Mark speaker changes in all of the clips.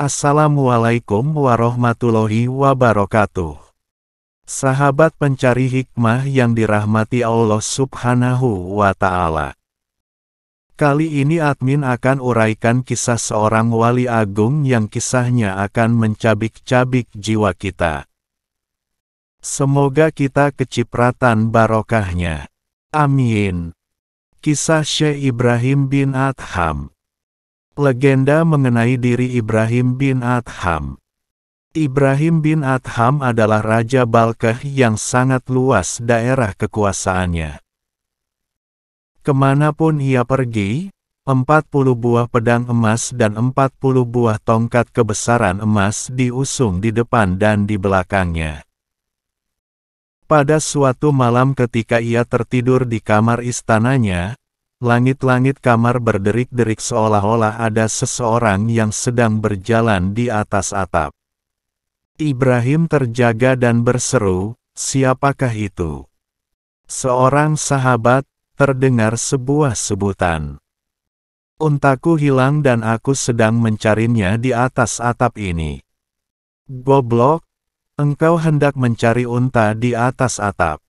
Speaker 1: Assalamualaikum warahmatullahi wabarakatuh. Sahabat pencari hikmah yang dirahmati Allah Subhanahu wa Ta'ala. Kali ini admin akan uraikan kisah seorang wali agung yang kisahnya akan mencabik-cabik jiwa kita. Semoga kita kecipratan barokahnya. Amin. Kisah Syekh Ibrahim bin Adham Legenda mengenai diri Ibrahim bin Adham Ibrahim bin Adham adalah Raja Balkah yang sangat luas daerah kekuasaannya. Kemanapun ia pergi, 40 buah pedang emas dan 40 buah tongkat kebesaran emas diusung di depan dan di belakangnya. Pada suatu malam ketika ia tertidur di kamar istananya, Langit-langit kamar berderik-derik seolah-olah ada seseorang yang sedang berjalan di atas atap. Ibrahim terjaga dan berseru, siapakah itu? Seorang sahabat, terdengar sebuah sebutan. Untaku hilang dan aku sedang mencarinya di atas atap ini. Goblok, engkau hendak mencari unta di atas atap.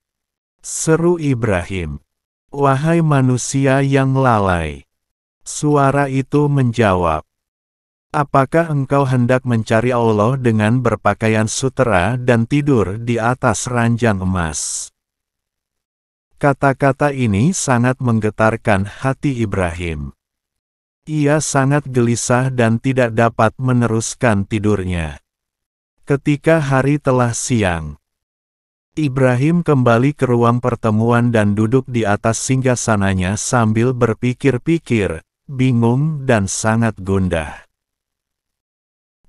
Speaker 1: Seru Ibrahim. Wahai manusia yang lalai. Suara itu menjawab. Apakah engkau hendak mencari Allah dengan berpakaian sutera dan tidur di atas ranjang emas? Kata-kata ini sangat menggetarkan hati Ibrahim. Ia sangat gelisah dan tidak dapat meneruskan tidurnya. Ketika hari telah siang, Ibrahim kembali ke ruang pertemuan dan duduk di atas singgasananya sambil berpikir-pikir, bingung dan sangat gundah.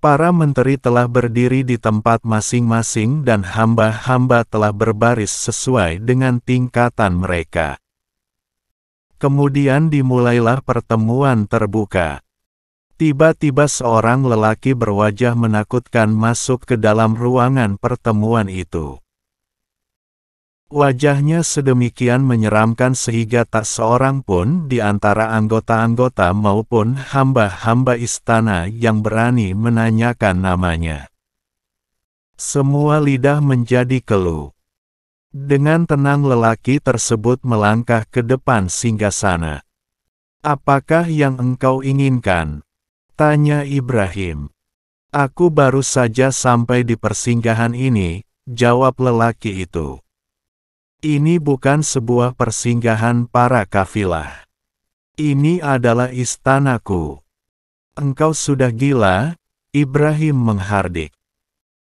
Speaker 1: Para menteri telah berdiri di tempat masing-masing dan hamba-hamba telah berbaris sesuai dengan tingkatan mereka. Kemudian dimulailah pertemuan terbuka. Tiba-tiba seorang lelaki berwajah menakutkan masuk ke dalam ruangan pertemuan itu. Wajahnya sedemikian menyeramkan sehingga tak seorang pun di antara anggota-anggota maupun hamba-hamba istana yang berani menanyakan namanya. Semua lidah menjadi keluh. Dengan tenang lelaki tersebut melangkah ke depan singgasana. Apakah yang engkau inginkan? Tanya Ibrahim. Aku baru saja sampai di persinggahan ini, jawab lelaki itu. Ini bukan sebuah persinggahan para kafilah. Ini adalah istanaku. Engkau sudah gila, Ibrahim menghardik.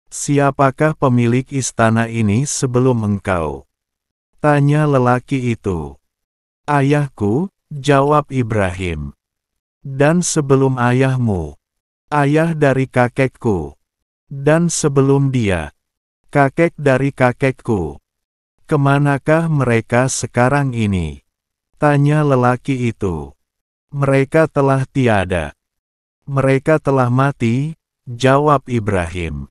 Speaker 1: Siapakah pemilik istana ini sebelum engkau? Tanya lelaki itu. Ayahku, jawab Ibrahim. Dan sebelum ayahmu, ayah dari kakekku. Dan sebelum dia, kakek dari kakekku Kemanakah mereka sekarang ini? Tanya lelaki itu. Mereka telah tiada. Mereka telah mati, jawab Ibrahim.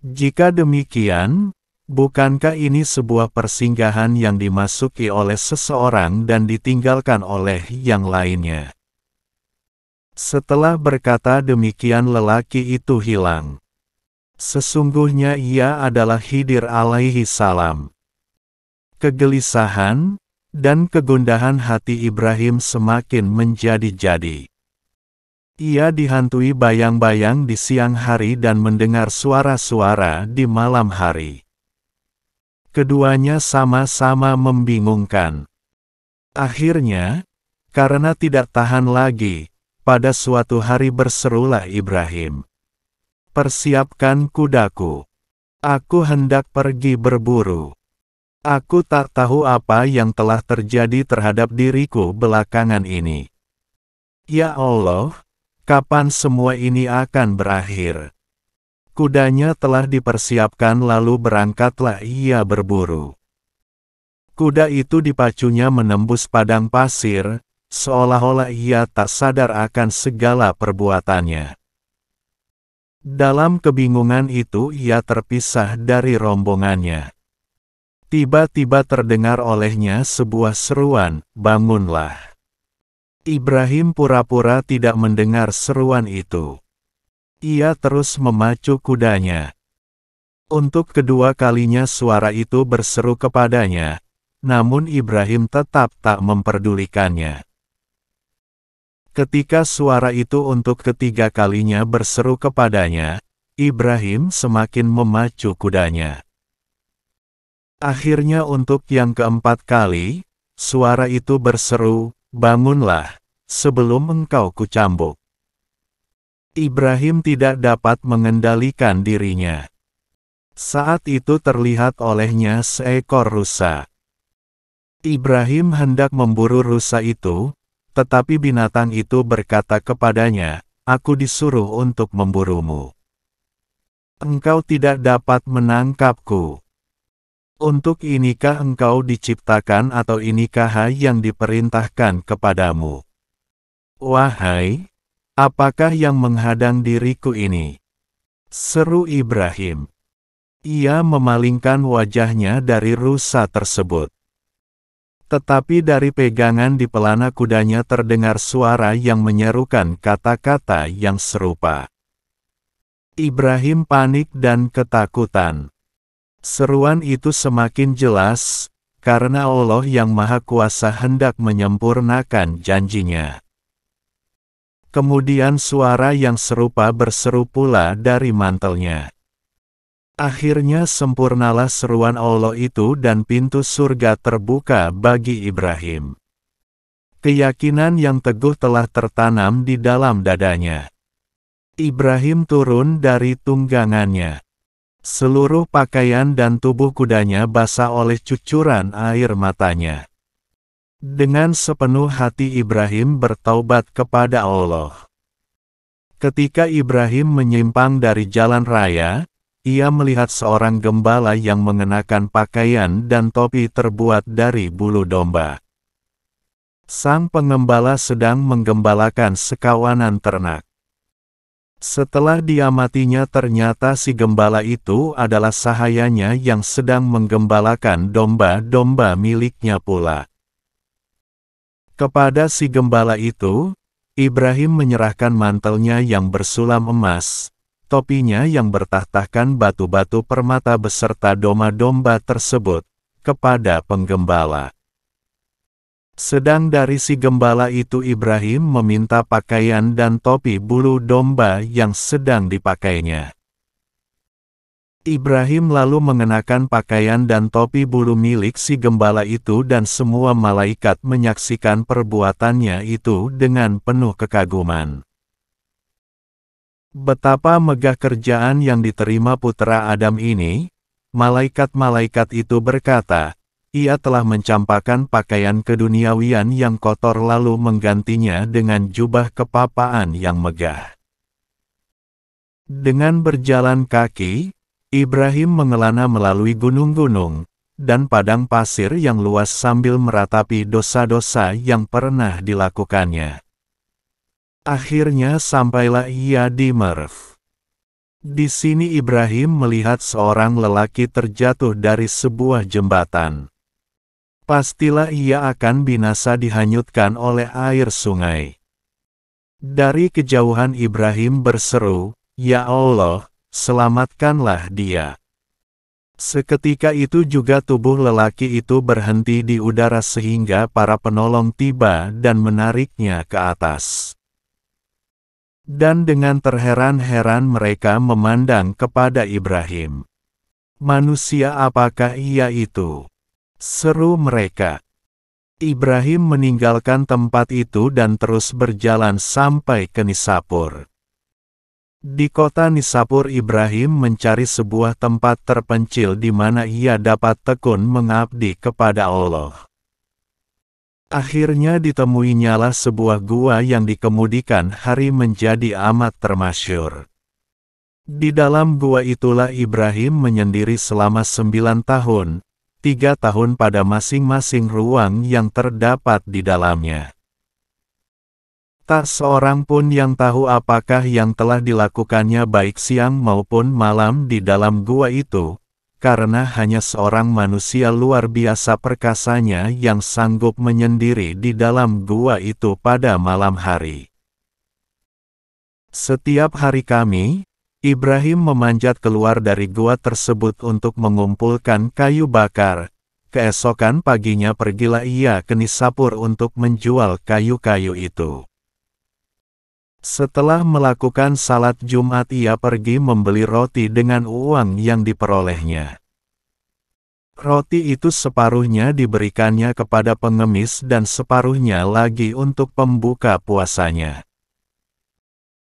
Speaker 1: Jika demikian, Bukankah ini sebuah persinggahan yang dimasuki oleh seseorang dan ditinggalkan oleh yang lainnya? Setelah berkata demikian lelaki itu hilang. Sesungguhnya ia adalah Hidir alaihi salam kegelisahan, dan kegundahan hati Ibrahim semakin menjadi-jadi. Ia dihantui bayang-bayang di siang hari dan mendengar suara-suara di malam hari. Keduanya sama-sama membingungkan. Akhirnya, karena tidak tahan lagi, pada suatu hari berserulah Ibrahim. Persiapkan kudaku. Aku hendak pergi berburu. Aku tak tahu apa yang telah terjadi terhadap diriku belakangan ini. Ya Allah, kapan semua ini akan berakhir? Kudanya telah dipersiapkan lalu berangkatlah ia berburu. Kuda itu dipacunya menembus padang pasir, seolah-olah ia tak sadar akan segala perbuatannya. Dalam kebingungan itu ia terpisah dari rombongannya. Tiba-tiba terdengar olehnya sebuah seruan, bangunlah. Ibrahim pura-pura tidak mendengar seruan itu. Ia terus memacu kudanya. Untuk kedua kalinya suara itu berseru kepadanya, namun Ibrahim tetap tak memperdulikannya. Ketika suara itu untuk ketiga kalinya berseru kepadanya, Ibrahim semakin memacu kudanya. Akhirnya untuk yang keempat kali, suara itu berseru, bangunlah, sebelum engkau kucambuk. Ibrahim tidak dapat mengendalikan dirinya. Saat itu terlihat olehnya seekor rusa. Ibrahim hendak memburu rusa itu, tetapi binatang itu berkata kepadanya, Aku disuruh untuk memburumu. Engkau tidak dapat menangkapku. Untuk inikah engkau diciptakan atau inikah yang diperintahkan kepadamu? Wahai, apakah yang menghadang diriku ini? Seru Ibrahim. Ia memalingkan wajahnya dari rusa tersebut. Tetapi dari pegangan di pelana kudanya terdengar suara yang menyerukan kata-kata yang serupa. Ibrahim panik dan ketakutan. Seruan itu semakin jelas, karena Allah yang Maha Kuasa hendak menyempurnakan janjinya. Kemudian suara yang serupa berseru pula dari mantelnya. Akhirnya sempurnalah seruan Allah itu dan pintu surga terbuka bagi Ibrahim. Keyakinan yang teguh telah tertanam di dalam dadanya. Ibrahim turun dari tunggangannya. Seluruh pakaian dan tubuh kudanya basah oleh cucuran air matanya. Dengan sepenuh hati Ibrahim bertaubat kepada Allah. Ketika Ibrahim menyimpang dari jalan raya, ia melihat seorang gembala yang mengenakan pakaian dan topi terbuat dari bulu domba. Sang pengembala sedang menggembalakan sekawanan ternak. Setelah diamatinya ternyata si gembala itu adalah sahayanya yang sedang menggembalakan domba-domba miliknya pula. Kepada si gembala itu, Ibrahim menyerahkan mantelnya yang bersulam emas, topinya yang bertahtahkan batu-batu permata beserta domba domba tersebut, kepada penggembala. Sedang dari si gembala itu Ibrahim meminta pakaian dan topi bulu domba yang sedang dipakainya. Ibrahim lalu mengenakan pakaian dan topi bulu milik si gembala itu dan semua malaikat menyaksikan perbuatannya itu dengan penuh kekaguman. Betapa megah kerjaan yang diterima putra Adam ini, malaikat-malaikat itu berkata, ia telah mencampakkan pakaian keduniawian yang kotor lalu menggantinya dengan jubah kepapaan yang megah. Dengan berjalan kaki, Ibrahim mengelana melalui gunung-gunung dan padang pasir yang luas sambil meratapi dosa-dosa yang pernah dilakukannya. Akhirnya sampailah ia di Merv. Di sini Ibrahim melihat seorang lelaki terjatuh dari sebuah jembatan pastilah ia akan binasa dihanyutkan oleh air sungai. Dari kejauhan Ibrahim berseru, Ya Allah, selamatkanlah dia. Seketika itu juga tubuh lelaki itu berhenti di udara sehingga para penolong tiba dan menariknya ke atas. Dan dengan terheran-heran mereka memandang kepada Ibrahim. Manusia apakah ia itu? Seru mereka. Ibrahim meninggalkan tempat itu dan terus berjalan sampai ke Nisapur. Di kota Nisapur Ibrahim mencari sebuah tempat terpencil di mana ia dapat tekun mengabdi kepada Allah. Akhirnya ditemuinyalah sebuah gua yang dikemudikan hari menjadi amat termasyur. Di dalam gua itulah Ibrahim menyendiri selama sembilan tahun, tiga tahun pada masing-masing ruang yang terdapat di dalamnya. Tak seorang pun yang tahu apakah yang telah dilakukannya baik siang maupun malam di dalam gua itu, karena hanya seorang manusia luar biasa perkasanya yang sanggup menyendiri di dalam gua itu pada malam hari. Setiap hari kami, Ibrahim memanjat keluar dari gua tersebut untuk mengumpulkan kayu bakar. Keesokan paginya pergilah ia ke Nisapur untuk menjual kayu-kayu itu. Setelah melakukan salat Jumat ia pergi membeli roti dengan uang yang diperolehnya. Roti itu separuhnya diberikannya kepada pengemis dan separuhnya lagi untuk pembuka puasanya.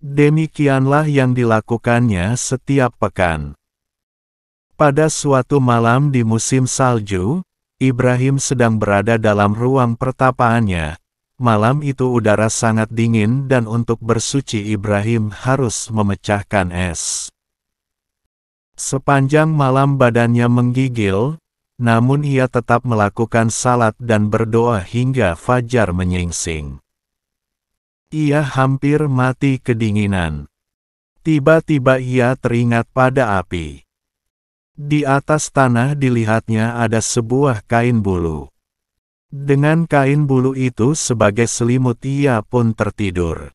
Speaker 1: Demikianlah yang dilakukannya setiap pekan. Pada suatu malam di musim salju, Ibrahim sedang berada dalam ruang pertapaannya. Malam itu udara sangat dingin dan untuk bersuci Ibrahim harus memecahkan es. Sepanjang malam badannya menggigil, namun ia tetap melakukan salat dan berdoa hingga fajar menyingsing. Ia hampir mati kedinginan. Tiba-tiba ia teringat pada api. Di atas tanah dilihatnya ada sebuah kain bulu. Dengan kain bulu itu sebagai selimut ia pun tertidur.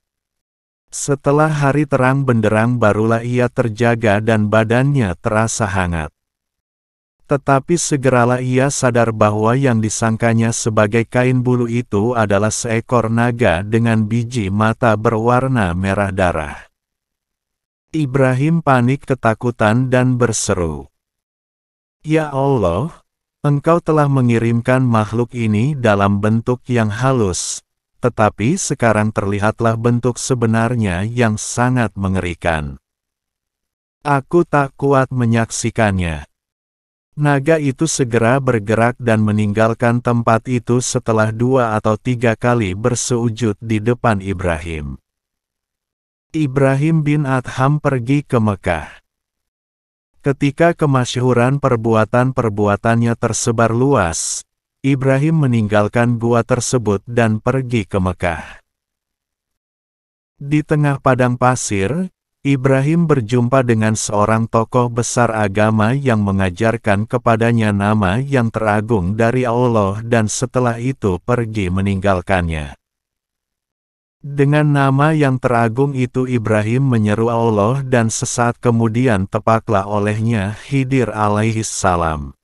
Speaker 1: Setelah hari terang benderang barulah ia terjaga dan badannya terasa hangat. Tetapi segeralah ia sadar bahwa yang disangkanya sebagai kain bulu itu adalah seekor naga dengan biji mata berwarna merah darah. Ibrahim panik ketakutan dan berseru. Ya Allah, Engkau telah mengirimkan makhluk ini dalam bentuk yang halus, tetapi sekarang terlihatlah bentuk sebenarnya yang sangat mengerikan. Aku tak kuat menyaksikannya. Naga itu segera bergerak dan meninggalkan tempat itu setelah dua atau tiga kali berseujud di depan Ibrahim. Ibrahim bin Adham pergi ke Mekah. Ketika kemasyhuran perbuatan-perbuatannya tersebar luas, Ibrahim meninggalkan gua tersebut dan pergi ke Mekah. Di tengah padang pasir, Ibrahim berjumpa dengan seorang tokoh besar agama yang mengajarkan kepadanya nama yang teragung dari Allah dan setelah itu pergi meninggalkannya. Dengan nama yang teragung itu Ibrahim menyeru Allah dan sesaat kemudian tepaklah olehnya Khidir salam.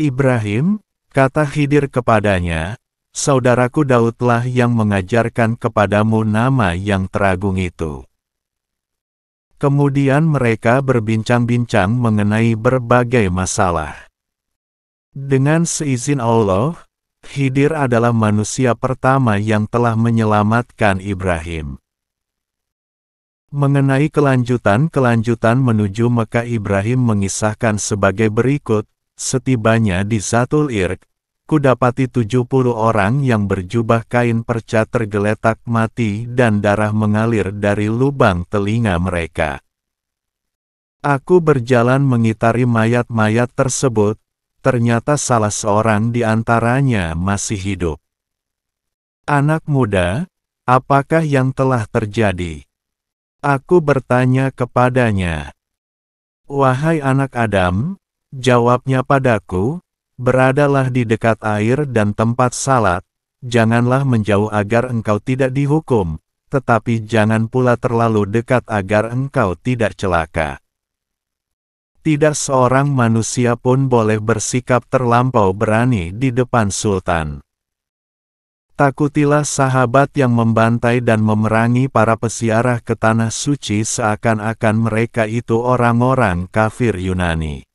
Speaker 1: Ibrahim, kata Khidir kepadanya, saudaraku Daudlah yang mengajarkan kepadamu nama yang teragung itu. Kemudian mereka berbincang-bincang mengenai berbagai masalah. Dengan seizin Allah, Khidir adalah manusia pertama yang telah menyelamatkan Ibrahim. Mengenai kelanjutan-kelanjutan menuju Mekah Ibrahim mengisahkan sebagai berikut, setibanya di Zatul Irk, dapati tujuh puluh orang yang berjubah kain perca tergeletak mati dan darah mengalir dari lubang telinga mereka. Aku berjalan mengitari mayat-mayat tersebut, ternyata salah seorang di antaranya masih hidup. Anak muda, apakah yang telah terjadi? Aku bertanya kepadanya. Wahai anak Adam, jawabnya padaku, beradalah di dekat air dan tempat salat, janganlah menjauh agar engkau tidak dihukum, tetapi jangan pula terlalu dekat agar engkau tidak celaka. Tidak seorang manusia pun boleh bersikap terlampau berani di depan sultan. Takutilah sahabat yang membantai dan memerangi para pesiarah ke tanah suci seakan-akan mereka itu orang-orang kafir Yunani.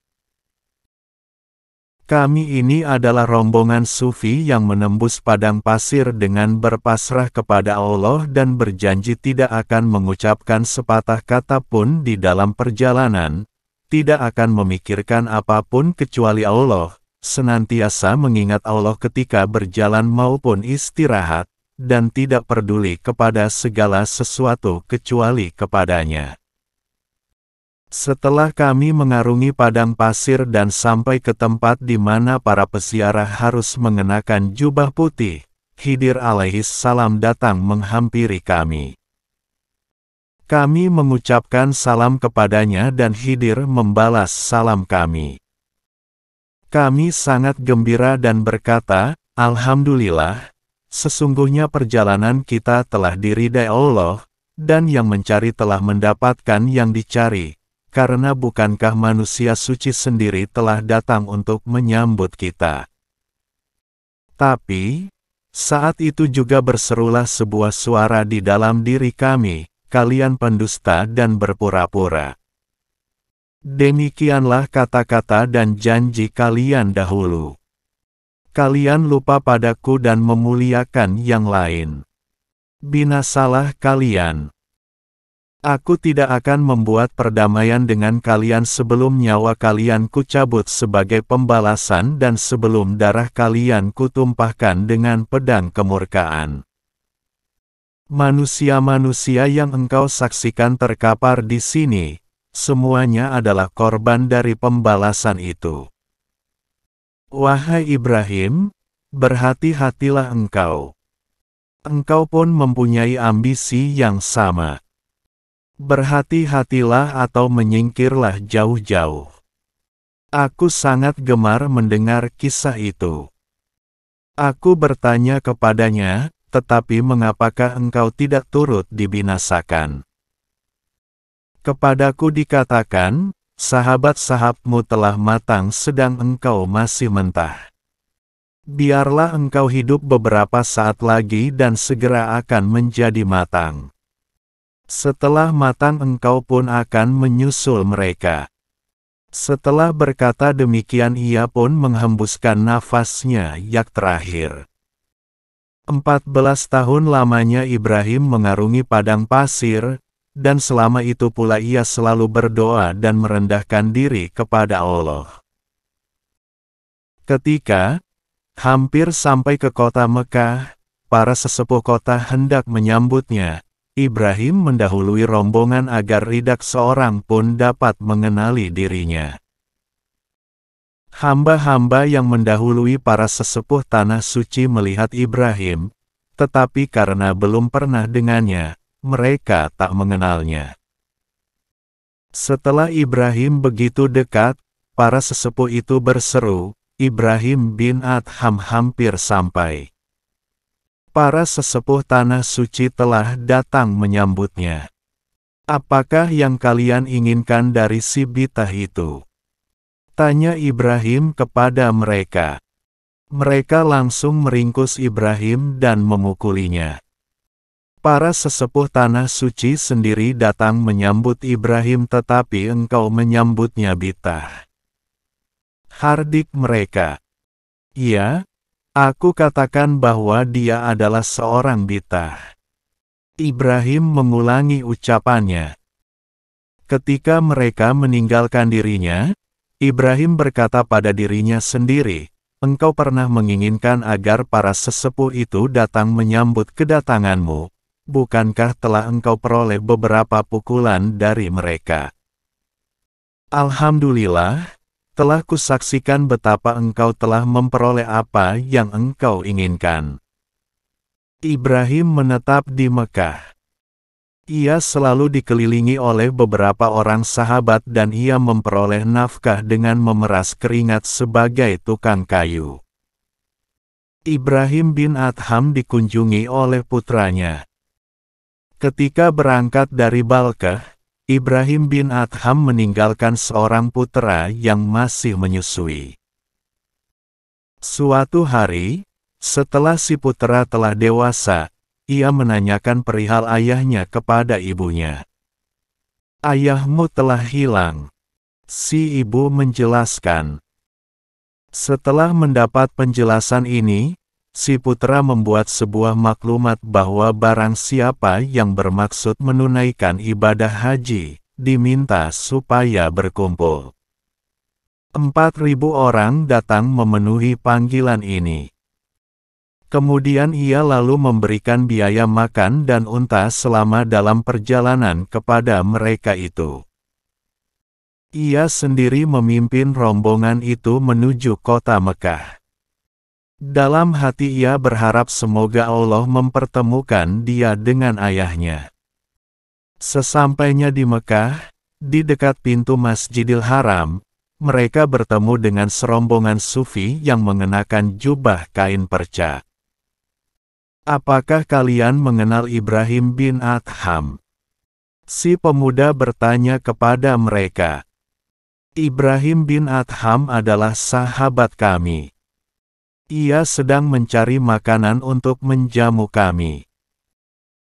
Speaker 1: Kami ini adalah rombongan sufi yang menembus padang pasir dengan berpasrah kepada Allah dan berjanji tidak akan mengucapkan sepatah kata pun di dalam perjalanan, tidak akan memikirkan apapun kecuali Allah, senantiasa mengingat Allah ketika berjalan maupun istirahat, dan tidak peduli kepada segala sesuatu kecuali kepadanya. Setelah kami mengarungi padang pasir dan sampai ke tempat di mana para peziarah harus mengenakan jubah putih, Khidir alaihis salam datang menghampiri kami. Kami mengucapkan salam kepadanya dan Khidir membalas salam kami. Kami sangat gembira dan berkata, Alhamdulillah, sesungguhnya perjalanan kita telah diridai Allah, dan yang mencari telah mendapatkan yang dicari, karena bukankah manusia suci sendiri telah datang untuk menyambut kita? Tapi, saat itu juga berserulah sebuah suara di dalam diri kami, kalian pendusta dan berpura-pura. Demikianlah kata-kata dan janji kalian dahulu. Kalian lupa padaku dan memuliakan yang lain. Binasalah kalian. Aku tidak akan membuat perdamaian dengan kalian sebelum nyawa kalian kucabut sebagai pembalasan dan sebelum darah kalian kutumpahkan dengan pedang kemurkaan. Manusia-manusia yang engkau saksikan terkapar di sini, semuanya adalah korban dari pembalasan itu. Wahai Ibrahim, berhati-hatilah engkau. Engkau pun mempunyai ambisi yang sama. Berhati-hatilah atau menyingkirlah jauh-jauh. Aku sangat gemar mendengar kisah itu. Aku bertanya kepadanya, tetapi mengapakah engkau tidak turut dibinasakan? Kepadaku dikatakan, sahabat sahabmu telah matang sedang engkau masih mentah. Biarlah engkau hidup beberapa saat lagi dan segera akan menjadi matang. Setelah matang engkau pun akan menyusul mereka. Setelah berkata demikian ia pun menghembuskan nafasnya yang terakhir. Empat belas tahun lamanya Ibrahim mengarungi padang pasir, dan selama itu pula ia selalu berdoa dan merendahkan diri kepada Allah. Ketika hampir sampai ke kota Mekah, para sesepuh kota hendak menyambutnya, Ibrahim mendahului rombongan agar tidak seorang pun dapat mengenali dirinya. Hamba-hamba yang mendahului para sesepuh tanah suci melihat Ibrahim, tetapi karena belum pernah dengannya, mereka tak mengenalnya. Setelah Ibrahim begitu dekat, para sesepuh itu berseru, Ibrahim bin Adham hampir sampai para sesepuh tanah suci telah datang menyambutnya. Apakah yang kalian inginkan dari si bitah itu? Tanya Ibrahim kepada mereka. Mereka langsung meringkus Ibrahim dan memukulinya. Para sesepuh tanah suci sendiri datang menyambut Ibrahim tetapi engkau menyambutnya bitah. Hardik mereka. Iya, Aku katakan bahwa dia adalah seorang bitah. Ibrahim mengulangi ucapannya. Ketika mereka meninggalkan dirinya, Ibrahim berkata pada dirinya sendiri, Engkau pernah menginginkan agar para sesepuh itu datang menyambut kedatanganmu. Bukankah telah engkau peroleh beberapa pukulan dari mereka? Alhamdulillah, telah kusaksikan betapa engkau telah memperoleh apa yang engkau inginkan. Ibrahim menetap di Mekah. Ia selalu dikelilingi oleh beberapa orang sahabat dan ia memperoleh nafkah dengan memeras keringat sebagai tukang kayu. Ibrahim bin Adham dikunjungi oleh putranya. Ketika berangkat dari Balkah, Ibrahim bin Adham meninggalkan seorang putera yang masih menyusui. Suatu hari, setelah si putera telah dewasa, ia menanyakan perihal ayahnya kepada ibunya. Ayahmu telah hilang. Si ibu menjelaskan. Setelah mendapat penjelasan ini, si putra membuat sebuah maklumat bahwa barang siapa yang bermaksud menunaikan ibadah haji, diminta supaya berkumpul. Empat ribu orang datang memenuhi panggilan ini. Kemudian ia lalu memberikan biaya makan dan unta selama dalam perjalanan kepada mereka itu. Ia sendiri memimpin rombongan itu menuju kota Mekah. Dalam hati ia berharap semoga Allah mempertemukan dia dengan ayahnya. Sesampainya di Mekah, di dekat pintu Masjidil Haram, mereka bertemu dengan serombongan sufi yang mengenakan jubah kain perca. Apakah kalian mengenal Ibrahim bin Adham? Si pemuda bertanya kepada mereka. Ibrahim bin Adham adalah sahabat kami. Ia sedang mencari makanan untuk menjamu kami.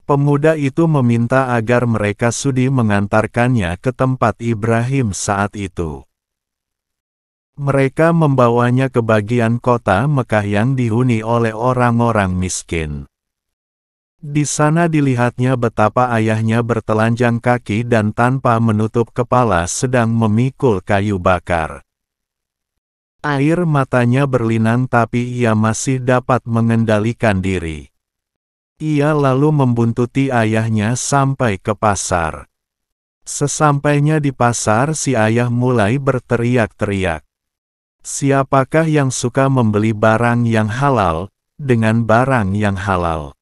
Speaker 1: Pemuda itu meminta agar mereka sudi mengantarkannya ke tempat Ibrahim saat itu. Mereka membawanya ke bagian kota Mekah yang dihuni oleh orang-orang miskin. Di sana dilihatnya betapa ayahnya bertelanjang kaki dan tanpa menutup kepala sedang memikul kayu bakar. Air matanya berlinang, tapi ia masih dapat mengendalikan diri. Ia lalu membuntuti ayahnya sampai ke pasar. Sesampainya di pasar si ayah mulai berteriak-teriak. Siapakah yang suka membeli barang yang halal, dengan barang yang halal?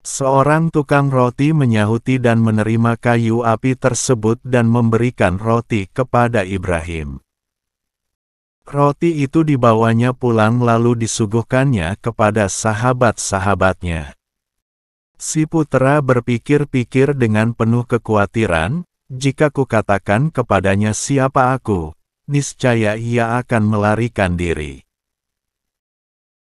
Speaker 1: Seorang tukang roti menyahuti dan menerima kayu api tersebut dan memberikan roti kepada Ibrahim. Roti itu dibawanya pulang lalu disuguhkannya kepada sahabat-sahabatnya. Si putra berpikir-pikir dengan penuh kekhawatiran, jika kukatakan kepadanya siapa aku, niscaya ia akan melarikan diri.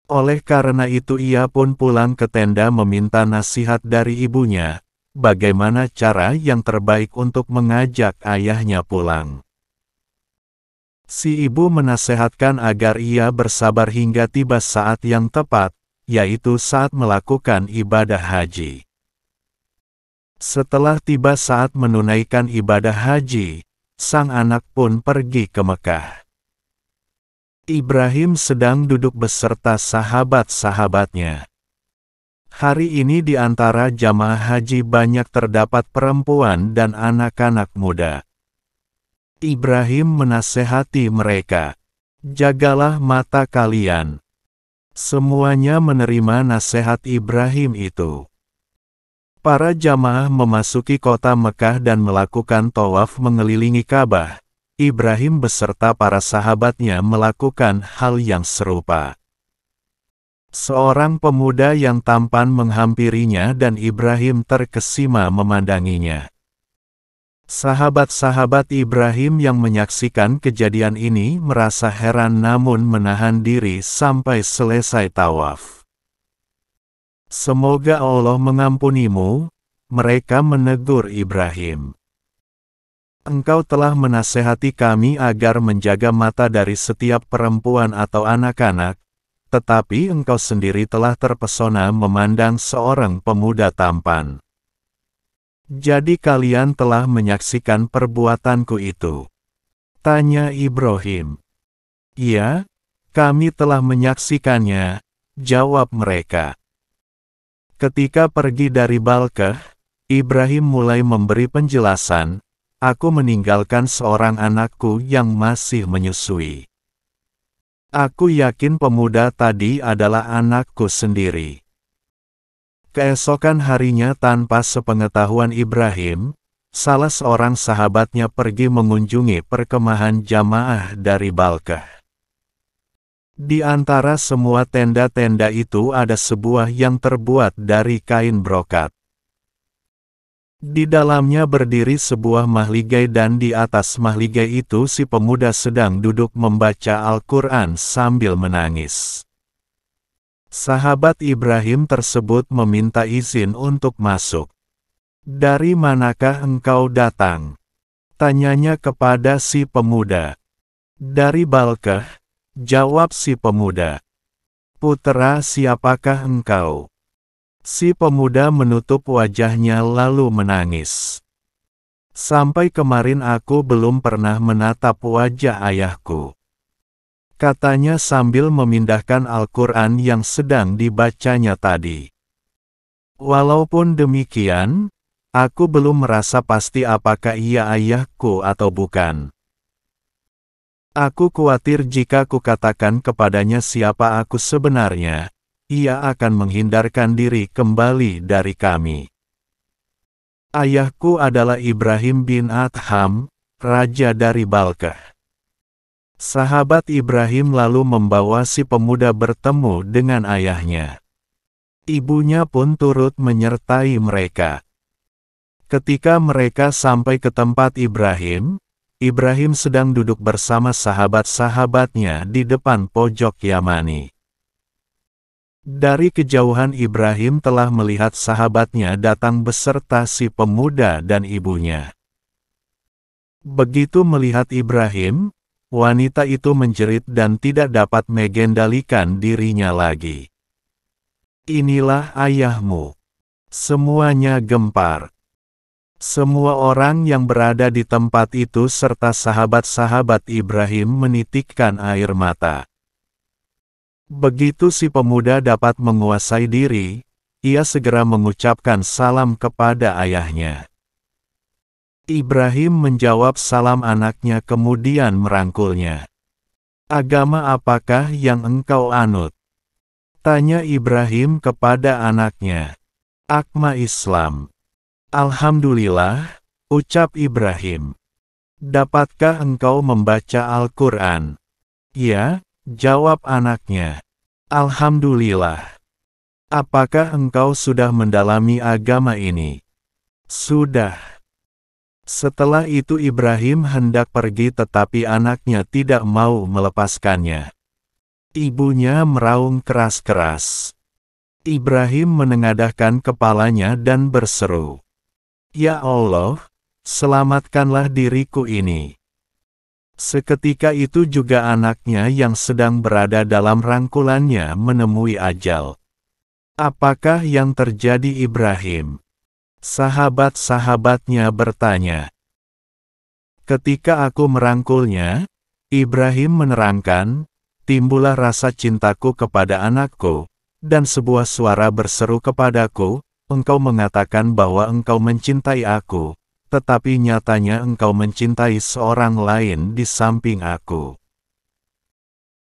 Speaker 1: Oleh karena itu ia pun pulang ke tenda meminta nasihat dari ibunya, bagaimana cara yang terbaik untuk mengajak ayahnya pulang. Si ibu menasehatkan agar ia bersabar hingga tiba saat yang tepat, yaitu saat melakukan ibadah haji. Setelah tiba saat menunaikan ibadah haji, sang anak pun pergi ke Mekah. Ibrahim sedang duduk beserta sahabat-sahabatnya. Hari ini di antara jamaah haji banyak terdapat perempuan dan anak-anak muda. Ibrahim menasehati mereka, "Jagalah mata kalian." Semuanya menerima nasihat Ibrahim itu. Para jamaah memasuki kota Mekah dan melakukan tawaf mengelilingi Ka'bah. Ibrahim beserta para sahabatnya melakukan hal yang serupa. Seorang pemuda yang tampan menghampirinya dan Ibrahim terkesima memandanginya. Sahabat-sahabat Ibrahim yang menyaksikan kejadian ini merasa heran namun menahan diri sampai selesai tawaf. Semoga Allah mengampunimu, mereka menegur Ibrahim. Engkau telah menasehati kami agar menjaga mata dari setiap perempuan atau anak-anak, tetapi engkau sendiri telah terpesona memandang seorang pemuda tampan. Jadi kalian telah menyaksikan perbuatanku itu. Tanya Ibrahim. Iya, kami telah menyaksikannya, jawab mereka. Ketika pergi dari Balkeh, Ibrahim mulai memberi penjelasan, aku meninggalkan seorang anakku yang masih menyusui. Aku yakin pemuda tadi adalah anakku sendiri. Keesokan harinya tanpa sepengetahuan Ibrahim, salah seorang sahabatnya pergi mengunjungi perkemahan jamaah dari Balkah. Di antara semua tenda-tenda itu ada sebuah yang terbuat dari kain brokat. Di dalamnya berdiri sebuah mahligai dan di atas mahligai itu si pemuda sedang duduk membaca Al-Quran sambil menangis. Sahabat Ibrahim tersebut meminta izin untuk masuk. Dari manakah engkau datang? Tanyanya kepada si pemuda. Dari Balkah, jawab si pemuda. Putera siapakah engkau? Si pemuda menutup wajahnya lalu menangis. Sampai kemarin aku belum pernah menatap wajah ayahku katanya sambil memindahkan Al-Quran yang sedang dibacanya tadi. Walaupun demikian, aku belum merasa pasti apakah ia ayahku atau bukan. Aku khawatir jika kukatakan kepadanya siapa aku sebenarnya, ia akan menghindarkan diri kembali dari kami. Ayahku adalah Ibrahim bin Adham, raja dari Balkah. Sahabat Ibrahim lalu membawa si pemuda bertemu dengan ayahnya. Ibunya pun turut menyertai mereka. Ketika mereka sampai ke tempat Ibrahim, Ibrahim sedang duduk bersama sahabat-sahabatnya di depan pojok Yamani. Dari kejauhan Ibrahim telah melihat sahabatnya datang beserta si pemuda dan ibunya. Begitu melihat Ibrahim, Wanita itu menjerit dan tidak dapat mengendalikan dirinya lagi. Inilah ayahmu. Semuanya gempar. Semua orang yang berada di tempat itu serta sahabat-sahabat Ibrahim menitikkan air mata. Begitu si pemuda dapat menguasai diri, ia segera mengucapkan salam kepada ayahnya. Ibrahim menjawab salam anaknya kemudian merangkulnya. Agama apakah yang engkau anut? Tanya Ibrahim kepada anaknya. Akma Islam. Alhamdulillah, ucap Ibrahim. Dapatkah engkau membaca Al-Quran? Ya, jawab anaknya. Alhamdulillah. Apakah engkau sudah mendalami agama ini? Sudah. Setelah itu Ibrahim hendak pergi tetapi anaknya tidak mau melepaskannya. Ibunya meraung keras-keras. Ibrahim menengadahkan kepalanya dan berseru. Ya Allah, selamatkanlah diriku ini. Seketika itu juga anaknya yang sedang berada dalam rangkulannya menemui ajal. Apakah yang terjadi Ibrahim? Sahabat-sahabatnya bertanya. Ketika aku merangkulnya, Ibrahim menerangkan, timbullah rasa cintaku kepada anakku, dan sebuah suara berseru kepadaku, engkau mengatakan bahwa engkau mencintai aku, tetapi nyatanya engkau mencintai seorang lain di samping aku.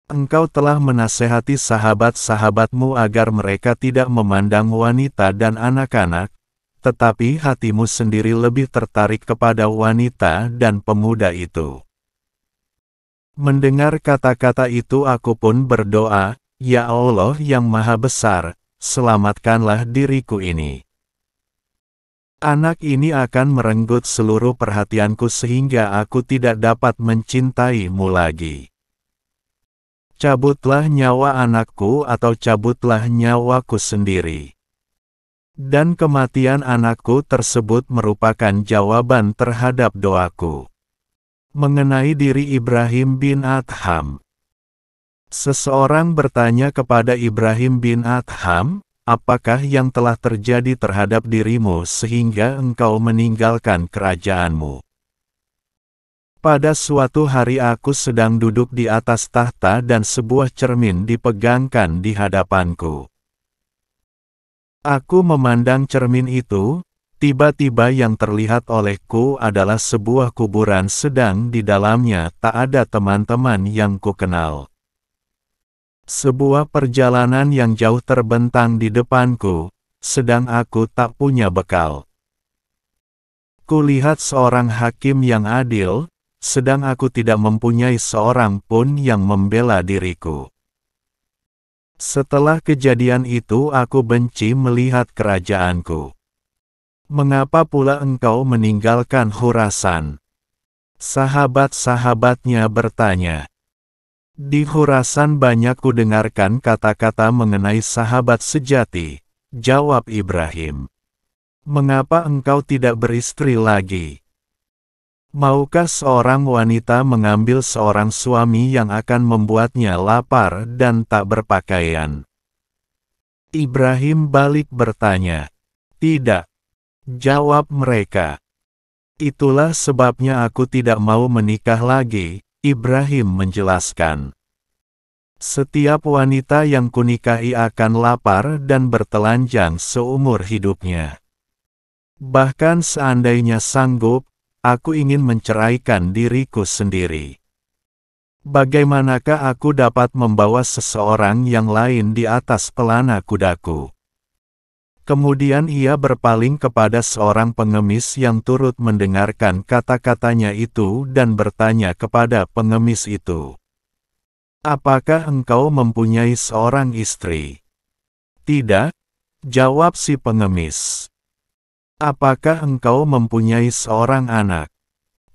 Speaker 1: Engkau telah menasehati sahabat-sahabatmu agar mereka tidak memandang wanita dan anak-anak, tetapi hatimu sendiri lebih tertarik kepada wanita dan pemuda itu. Mendengar kata-kata itu aku pun berdoa, Ya Allah yang maha besar, selamatkanlah diriku ini. Anak ini akan merenggut seluruh perhatianku sehingga aku tidak dapat mencintaimu lagi. Cabutlah nyawa anakku atau cabutlah nyawaku sendiri. Dan kematian anakku tersebut merupakan jawaban terhadap doaku. Mengenai diri Ibrahim bin Adham. Seseorang bertanya kepada Ibrahim bin Adham, apakah yang telah terjadi terhadap dirimu sehingga engkau meninggalkan kerajaanmu? Pada suatu hari aku sedang duduk di atas tahta dan sebuah cermin dipegangkan di hadapanku. Aku memandang cermin itu, tiba-tiba yang terlihat olehku adalah sebuah kuburan sedang di dalamnya tak ada teman-teman yang kukenal. Sebuah perjalanan yang jauh terbentang di depanku, sedang aku tak punya bekal. Kulihat seorang hakim yang adil, sedang aku tidak mempunyai seorang pun yang membela diriku. Setelah kejadian itu aku benci melihat kerajaanku. Mengapa pula engkau meninggalkan Hurasan? Sahabat-sahabatnya bertanya. Di Hurasan banyak dengarkan kata-kata mengenai sahabat sejati, jawab Ibrahim. Mengapa engkau tidak beristri lagi? Maukah seorang wanita mengambil seorang suami yang akan membuatnya lapar dan tak berpakaian? Ibrahim balik bertanya. Tidak. Jawab mereka. Itulah sebabnya aku tidak mau menikah lagi, Ibrahim menjelaskan. Setiap wanita yang kunikahi akan lapar dan bertelanjang seumur hidupnya. Bahkan seandainya sanggup, aku ingin menceraikan diriku sendiri. Bagaimanakah aku dapat membawa seseorang yang lain di atas pelana kudaku? Kemudian ia berpaling kepada seorang pengemis yang turut mendengarkan kata-katanya itu dan bertanya kepada pengemis itu, "Apakah engkau mempunyai seorang istri?" "Tidak," jawab si pengemis. Apakah engkau mempunyai seorang anak?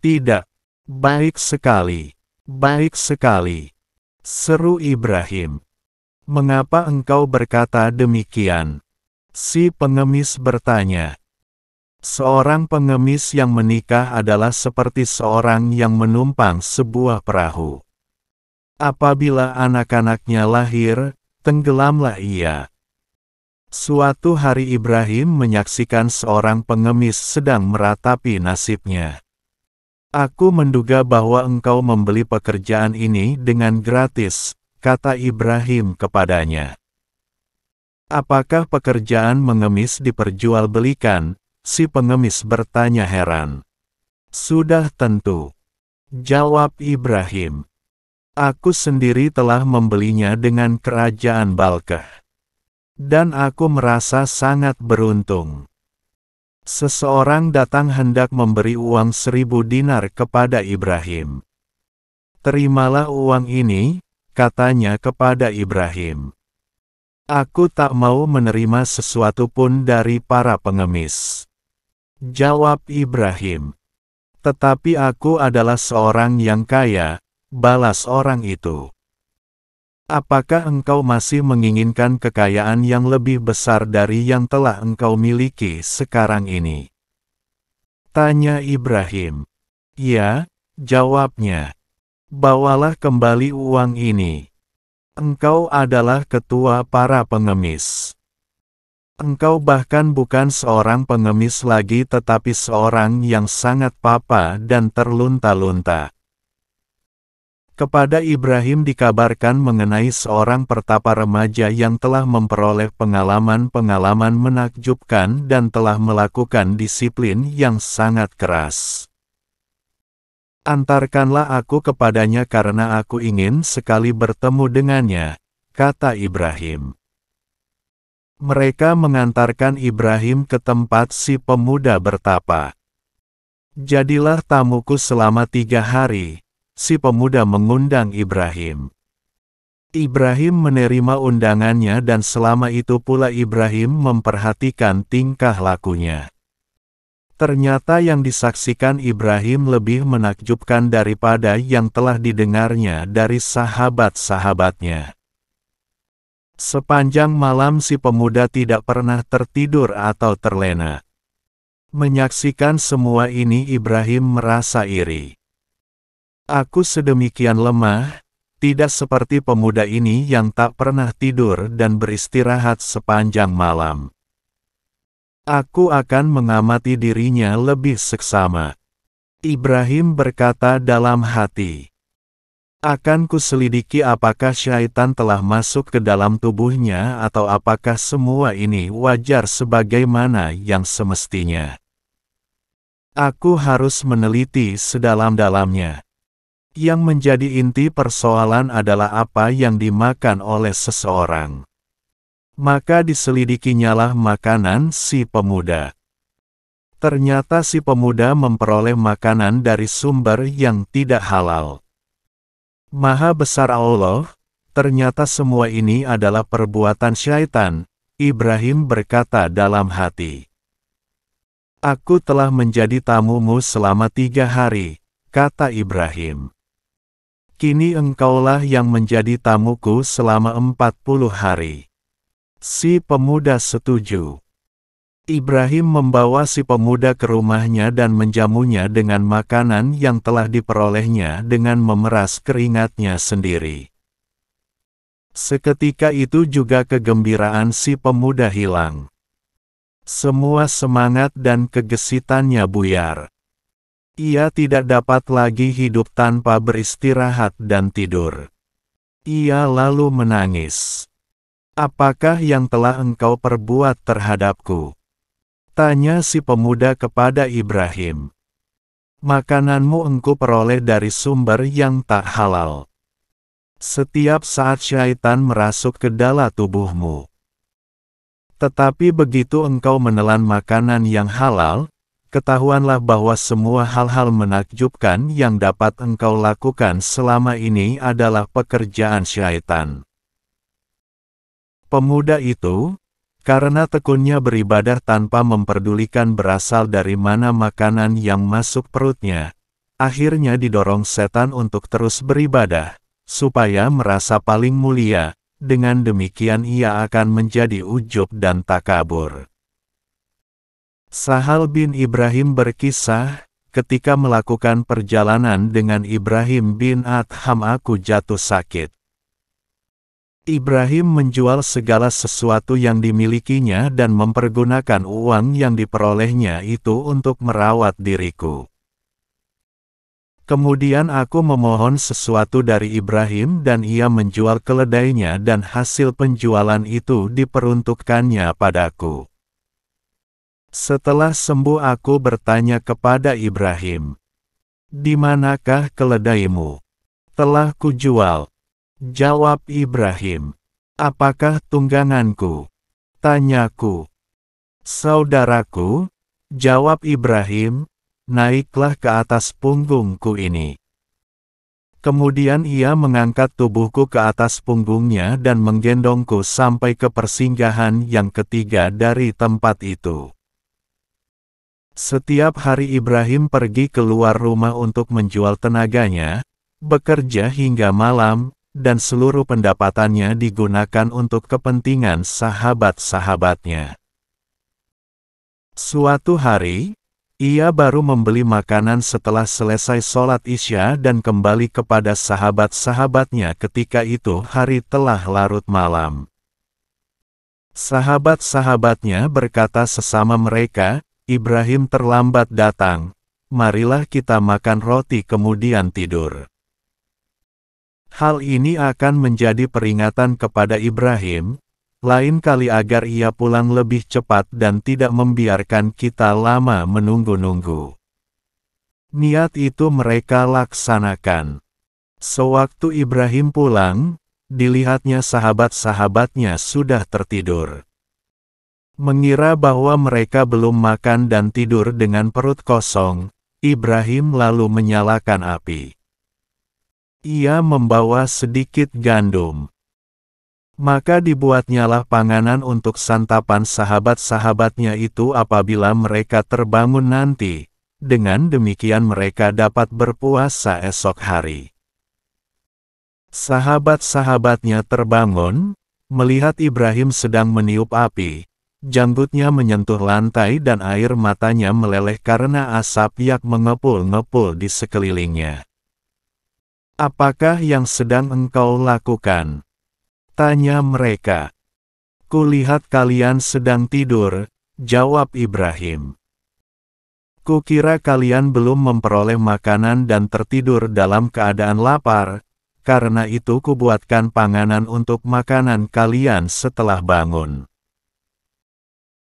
Speaker 1: Tidak. Baik sekali. Baik sekali. Seru Ibrahim. Mengapa engkau berkata demikian? Si pengemis bertanya. Seorang pengemis yang menikah adalah seperti seorang yang menumpang sebuah perahu. Apabila anak-anaknya lahir, tenggelamlah ia. Suatu hari Ibrahim menyaksikan seorang pengemis sedang meratapi nasibnya. Aku menduga bahwa engkau membeli pekerjaan ini dengan gratis, kata Ibrahim kepadanya. Apakah pekerjaan mengemis diperjualbelikan? Si pengemis bertanya heran. Sudah tentu. Jawab Ibrahim. Aku sendiri telah membelinya dengan kerajaan Balkah. Dan aku merasa sangat beruntung. Seseorang datang hendak memberi uang seribu dinar kepada Ibrahim. Terimalah uang ini, katanya kepada Ibrahim. Aku tak mau menerima sesuatu pun dari para pengemis. Jawab Ibrahim. Tetapi aku adalah seorang yang kaya, balas orang itu. Apakah engkau masih menginginkan kekayaan yang lebih besar dari yang telah engkau miliki sekarang ini? Tanya Ibrahim. Ya, jawabnya. Bawalah kembali uang ini. Engkau adalah ketua para pengemis. Engkau bahkan bukan seorang pengemis lagi tetapi seorang yang sangat papa dan terlunta-lunta. Kepada Ibrahim dikabarkan mengenai seorang pertapa remaja yang telah memperoleh pengalaman-pengalaman menakjubkan dan telah melakukan disiplin yang sangat keras. Antarkanlah aku kepadanya karena aku ingin sekali bertemu dengannya, kata Ibrahim. Mereka mengantarkan Ibrahim ke tempat si pemuda bertapa. Jadilah tamuku selama tiga hari, si pemuda mengundang Ibrahim. Ibrahim menerima undangannya dan selama itu pula Ibrahim memperhatikan tingkah lakunya. Ternyata yang disaksikan Ibrahim lebih menakjubkan daripada yang telah didengarnya dari sahabat-sahabatnya. Sepanjang malam si pemuda tidak pernah tertidur atau terlena. Menyaksikan semua ini Ibrahim merasa iri. Aku sedemikian lemah, tidak seperti pemuda ini yang tak pernah tidur dan beristirahat sepanjang malam. Aku akan mengamati dirinya lebih seksama. Ibrahim berkata dalam hati, Akan kuselidiki apakah syaitan telah masuk ke dalam tubuhnya atau apakah semua ini wajar sebagaimana yang semestinya. Aku harus meneliti sedalam-dalamnya. Yang menjadi inti persoalan adalah apa yang dimakan oleh seseorang. Maka diselidikinyalah makanan si pemuda. Ternyata si pemuda memperoleh makanan dari sumber yang tidak halal. Maha Besar Allah, ternyata semua ini adalah perbuatan syaitan, Ibrahim berkata dalam hati. Aku telah menjadi tamumu selama tiga hari, kata Ibrahim. Kini engkaulah yang menjadi tamuku selama empat puluh hari. Si pemuda setuju. Ibrahim membawa si pemuda ke rumahnya dan menjamunya dengan makanan yang telah diperolehnya dengan memeras keringatnya sendiri. Seketika itu juga kegembiraan si pemuda hilang. Semua semangat dan kegesitannya buyar. Ia tidak dapat lagi hidup tanpa beristirahat dan tidur. Ia lalu menangis. Apakah yang telah engkau perbuat terhadapku? Tanya si pemuda kepada Ibrahim. Makananmu engkau peroleh dari sumber yang tak halal. Setiap saat syaitan merasuk ke dalam tubuhmu. Tetapi begitu engkau menelan makanan yang halal, ketahuanlah bahwa semua hal-hal menakjubkan yang dapat engkau lakukan selama ini adalah pekerjaan syaitan. Pemuda itu, karena tekunnya beribadah tanpa memperdulikan berasal dari mana makanan yang masuk perutnya, akhirnya didorong setan untuk terus beribadah, supaya merasa paling mulia, dengan demikian ia akan menjadi ujub dan takabur. Sahal bin Ibrahim berkisah, ketika melakukan perjalanan dengan Ibrahim bin Adham aku jatuh sakit. Ibrahim menjual segala sesuatu yang dimilikinya dan mempergunakan uang yang diperolehnya itu untuk merawat diriku. Kemudian aku memohon sesuatu dari Ibrahim dan ia menjual keledainya dan hasil penjualan itu diperuntukkannya padaku. Setelah sembuh aku bertanya kepada Ibrahim, Di manakah keledaimu? Telah kujual. Jawab Ibrahim, Apakah tungganganku? Tanyaku. Saudaraku, jawab Ibrahim, naiklah ke atas punggungku ini. Kemudian ia mengangkat tubuhku ke atas punggungnya dan menggendongku sampai ke persinggahan yang ketiga dari tempat itu. Setiap hari Ibrahim pergi keluar rumah untuk menjual tenaganya, bekerja hingga malam, dan seluruh pendapatannya digunakan untuk kepentingan sahabat-sahabatnya. Suatu hari, ia baru membeli makanan setelah selesai sholat Isya dan kembali kepada sahabat-sahabatnya ketika itu hari telah larut malam. Sahabat-sahabatnya berkata sesama mereka, Ibrahim terlambat datang, marilah kita makan roti kemudian tidur. Hal ini akan menjadi peringatan kepada Ibrahim, lain kali agar ia pulang lebih cepat dan tidak membiarkan kita lama menunggu-nunggu. Niat itu mereka laksanakan. Sewaktu Ibrahim pulang, dilihatnya sahabat-sahabatnya sudah tertidur. Mengira bahwa mereka belum makan dan tidur dengan perut kosong, Ibrahim lalu menyalakan api. Ia membawa sedikit gandum. Maka dibuatnyalah panganan untuk santapan sahabat-sahabatnya itu apabila mereka terbangun nanti. Dengan demikian mereka dapat berpuasa esok hari. Sahabat-sahabatnya terbangun, melihat Ibrahim sedang meniup api, Janggutnya menyentuh lantai dan air matanya meleleh karena asap yang mengepul-ngepul di sekelilingnya. Apakah yang sedang engkau lakukan? Tanya mereka. Kulihat kalian sedang tidur, jawab Ibrahim. Kukira kalian belum memperoleh makanan dan tertidur dalam keadaan lapar, karena itu kubuatkan panganan untuk makanan kalian setelah bangun.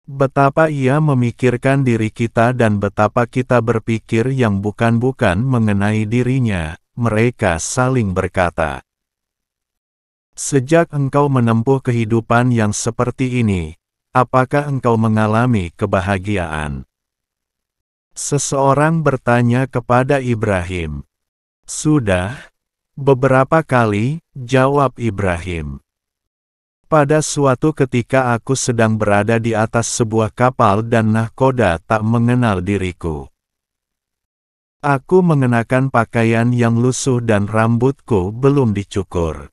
Speaker 1: Betapa ia memikirkan diri kita dan betapa kita berpikir yang bukan-bukan mengenai dirinya, mereka saling berkata. Sejak engkau menempuh kehidupan yang seperti ini, apakah engkau mengalami kebahagiaan? Seseorang bertanya kepada Ibrahim. Sudah, beberapa kali, jawab Ibrahim. Pada suatu ketika aku sedang berada di atas sebuah kapal dan nahkoda tak mengenal diriku. Aku mengenakan pakaian yang lusuh dan rambutku belum dicukur.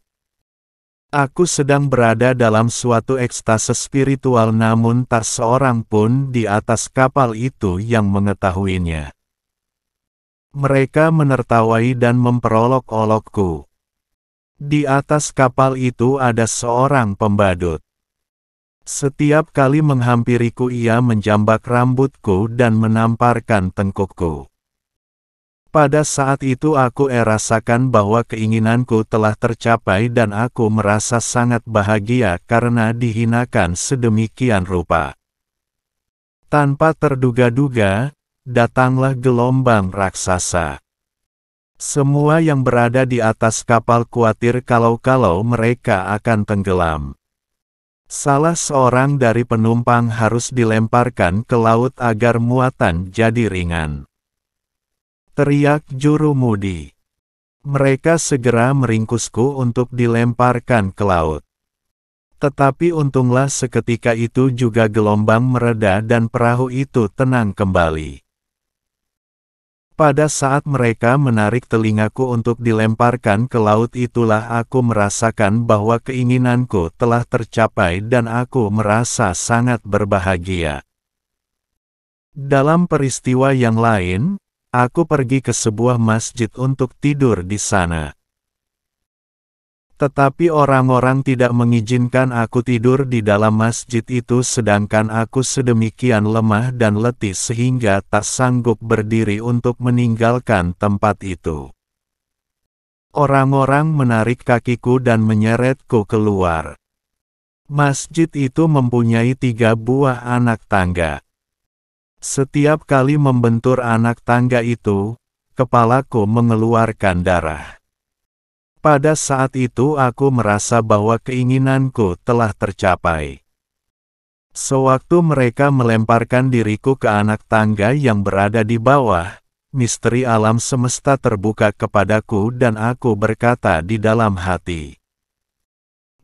Speaker 1: Aku sedang berada dalam suatu ekstase spiritual namun tak seorang pun di atas kapal itu yang mengetahuinya. Mereka menertawai dan memperolok-olokku. Di atas kapal itu ada seorang pembadut. Setiap kali menghampiriku ia menjambak rambutku dan menamparkan tengkukku. Pada saat itu aku erasakan bahwa keinginanku telah tercapai dan aku merasa sangat bahagia karena dihinakan sedemikian rupa. Tanpa terduga-duga, datanglah gelombang raksasa. Semua yang berada di atas kapal khawatir kalau-kalau mereka akan tenggelam. Salah seorang dari penumpang harus dilemparkan ke laut agar muatan jadi ringan. Teriak juru mudi. Mereka segera meringkusku untuk dilemparkan ke laut. Tetapi untunglah seketika itu juga gelombang mereda dan perahu itu tenang kembali. Pada saat mereka menarik telingaku untuk dilemparkan ke laut itulah aku merasakan bahwa keinginanku telah tercapai dan aku merasa sangat berbahagia. Dalam peristiwa yang lain, aku pergi ke sebuah masjid untuk tidur di sana. Tetapi orang-orang tidak mengizinkan aku tidur di dalam masjid itu sedangkan aku sedemikian lemah dan letih sehingga tak sanggup berdiri untuk meninggalkan tempat itu. Orang-orang menarik kakiku dan menyeretku keluar. Masjid itu mempunyai tiga buah anak tangga. Setiap kali membentur anak tangga itu, kepalaku mengeluarkan darah. Pada saat itu aku merasa bahwa keinginanku telah tercapai. Sewaktu mereka melemparkan diriku ke anak tangga yang berada di bawah, misteri alam semesta terbuka kepadaku dan aku berkata di dalam hati.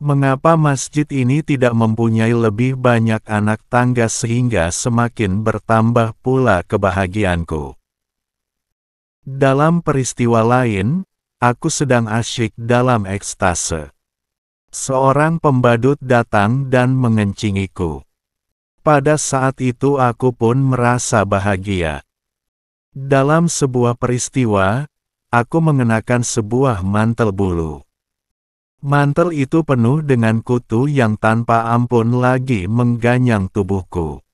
Speaker 1: Mengapa masjid ini tidak mempunyai lebih banyak anak tangga sehingga semakin bertambah pula kebahagiaanku? Dalam peristiwa lain, Aku sedang asyik dalam ekstase. Seorang pembadut datang dan mengencingiku. Pada saat itu aku pun merasa bahagia. Dalam sebuah peristiwa, aku mengenakan sebuah mantel bulu. Mantel itu penuh dengan kutu yang tanpa ampun lagi mengganyang tubuhku.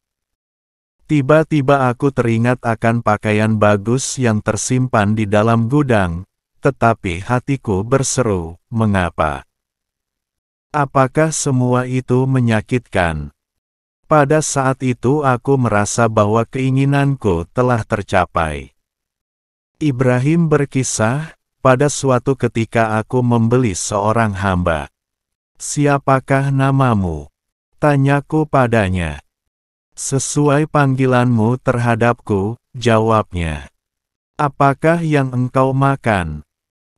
Speaker 1: Tiba-tiba aku teringat akan pakaian bagus yang tersimpan di dalam gudang, tetapi hatiku berseru, mengapa? Apakah semua itu menyakitkan? Pada saat itu aku merasa bahwa keinginanku telah tercapai. Ibrahim berkisah, pada suatu ketika aku membeli seorang hamba. Siapakah namamu? Tanyaku padanya. Sesuai panggilanmu terhadapku, jawabnya. Apakah yang engkau makan?